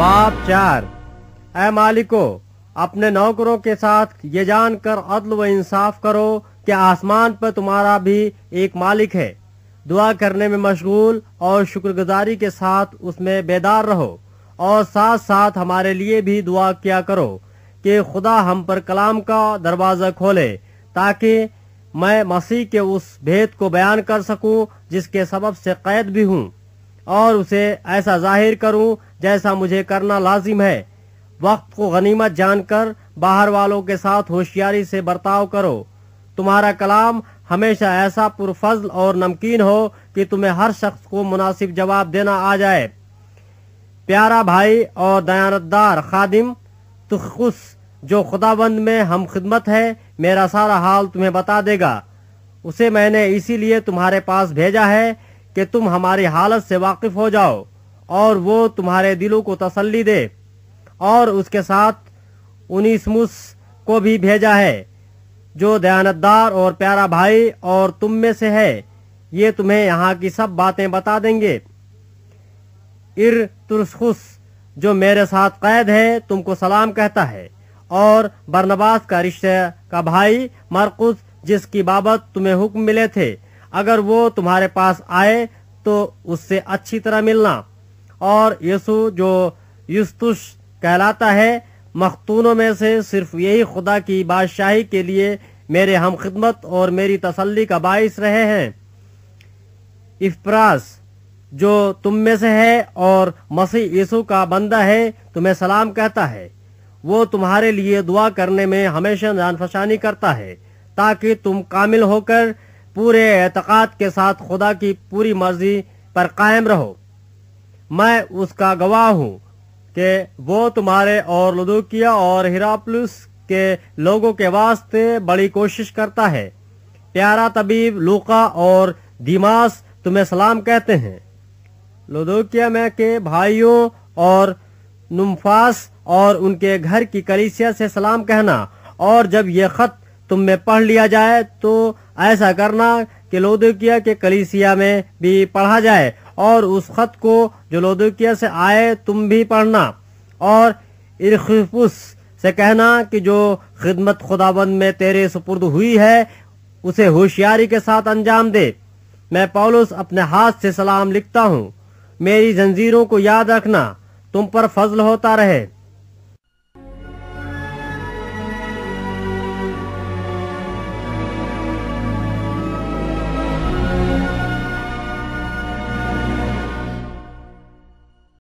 बाप चार ए मालिको अपने नौकरों के साथ ये जानकर अदल व इंसाफ करो कि आसमान पर तुम्हारा भी एक मालिक है दुआ करने में मशगूल और शुक्रगुजारी के साथ उसमें बेदार रहो और साथ साथ हमारे लिए भी दुआ किया करो कि खुदा हम पर कलाम का दरवाज़ा खोले ताकि मैं मसीह के उस भेद को बयान कर सकूं जिसके सबब से कैद भी हूं और उसे ऐसा जाहिर करूं जैसा मुझे करना लाजिम है वक्त को गनीमत जानकर बाहर वालों के साथ होशियारी से बर्ताव करो तुम्हारा कलाम हमेशा ऐसा पुरफजल और नमकीन हो कि तुम्हें हर शख्स को मुनासिब जवाब देना आ जाए प्यारा भाई और दयानतदार खादिम तुखुस जो खुदाबंद में हम खिदमत है मेरा सारा हाल तुम्हें बता देगा उसे मैंने इसीलिए तुम्हारे पास भेजा है कि तुम हमारी हालत से वाकिफ हो जाओ और वो तुम्हारे दिलों को तसल्ली दे और उसके साथ उनीसमुस को भी भेजा है जो दयानतदार और प्यारा भाई और तुम में से है ये तुम्हें यहाँ की सब बातें बता देंगे इर तुरस्खुस जो मेरे साथ कैद है तुमको सलाम कहता है और बरनबास का रिश्ते का भाई मरकुस जिसकी बाबत तुम्हें हुक्म मिले थे अगर वो तुम्हारे पास आए तो उससे अच्छी तरह मिलना और यीशु जो युस्तुष कहलाता है मखतूनों में से सिर्फ यही खुदा की बादशाही के लिए मेरे हम खिदमत और मेरी तसल्ली का बायस रहे हैं इफ्रास जो तुम में से है और मसीह यीशु का बंदा है तुम्हें सलाम कहता है वो तुम्हारे लिए दुआ करने में हमेशा जानफशानी करता है ताकि तुम कामिल होकर पूरे एतक़ाद के साथ खुदा की पूरी मर्जी पर कायम रहो मैं उसका गवाह हूँ कि वो तुम्हारे और लदूकिया और हिरापलुस के लोगों के वास्ते बड़ी कोशिश करता है प्यारा तबीब लूका और दिमास तुम्हें सलाम कहते हैं लदूकिया में के भाइयों और नुम्फास और उनके घर की कलीसिया से सलाम कहना और जब यह ख़त तुम में पढ़ लिया जाए तो ऐसा करना कि लोदोकिया के कलीसिया में भी पढ़ा जाए और उस खत को जो लोदोकिया से आए तुम भी पढ़ना और इरखुस से कहना कि जो खिदमत खुदाबंद में तेरे सुपुर्द हुई है उसे होशियारी के साथ अंजाम दे मैं पौलुस अपने हाथ से सलाम लिखता हूँ मेरी जंजीरों को याद रखना तुम पर फजल होता रहे